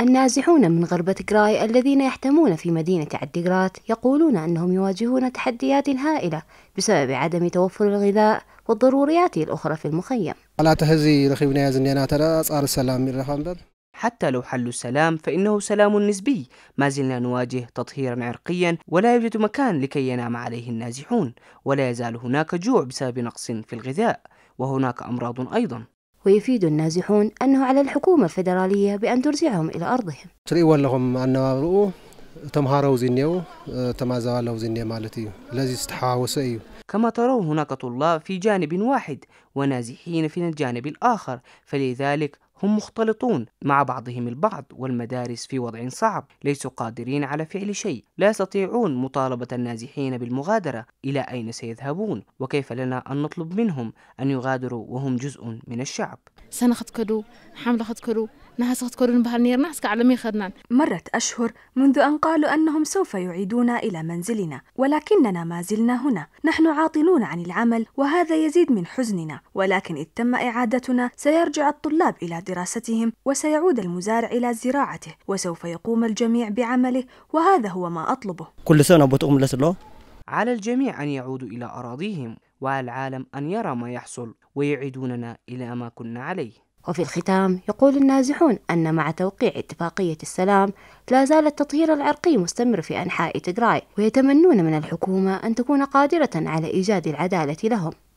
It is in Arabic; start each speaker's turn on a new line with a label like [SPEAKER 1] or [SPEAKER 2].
[SPEAKER 1] النازحون من غربة غراي الذين يحتمون في مدينة عدغرات يقولون أنهم يواجهون تحديات هائلة بسبب عدم توفر الغذاء والضروريات الأخرى في المخيم
[SPEAKER 2] حتى لو حلوا السلام فإنه سلام نسبي ما زلنا نواجه تطهيرا عرقيا ولا يوجد مكان لكي ينام عليه النازحون ولا يزال هناك جوع بسبب نقص في الغذاء وهناك أمراض أيضا
[SPEAKER 1] ويفيد النازحون أنه على الحكومة الفدرالية بأن ترجعهم إلى أرضهم
[SPEAKER 2] تريوان لهم أن نوابرؤ تمهارو زينيو تما زوالو زينيو مالتي الذي استحاوس أيو كما ترون هناك طلاب في جانب واحد ونازحين في الجانب الآخر فلذلك هم مختلطون مع بعضهم البعض والمدارس في وضع صعب ليسوا قادرين على فعل شيء لا يستطيعون مطالبة النازحين بالمغادرة إلى أين سيذهبون وكيف لنا أن نطلب منهم أن يغادروا وهم جزء من الشعب
[SPEAKER 3] سنخد كدو حمل خد كدو نهسخت كورن نير نهسك عالمي خدنان مرت أشهر منذ أن قالوا أنهم سوف يعيدونا إلى منزلنا ولكننا ما زلنا هنا نحن عاطلون عن العمل وهذا يزيد من حزننا ولكن إذ تم إعادتنا سيرجع الطلاب إلى دراستهم وسيعود المزارع إلى زراعته وسوف يقوم الجميع بعمله وهذا هو ما أطلبه
[SPEAKER 1] كل سنة بتقوم لسلو
[SPEAKER 2] على الجميع أن يعودوا إلى أراضيهم وعلى العالم أن يرى ما يحصل ويعيدوننا إلى ما كنا عليه
[SPEAKER 1] وفي الختام يقول
[SPEAKER 2] النازحون
[SPEAKER 1] أن مع توقيع اتفاقية السلام لا زال التطهير العرقي مستمر في أنحاء تجراي ويتمنون من الحكومة أن تكون قادرة على إيجاد العدالة لهم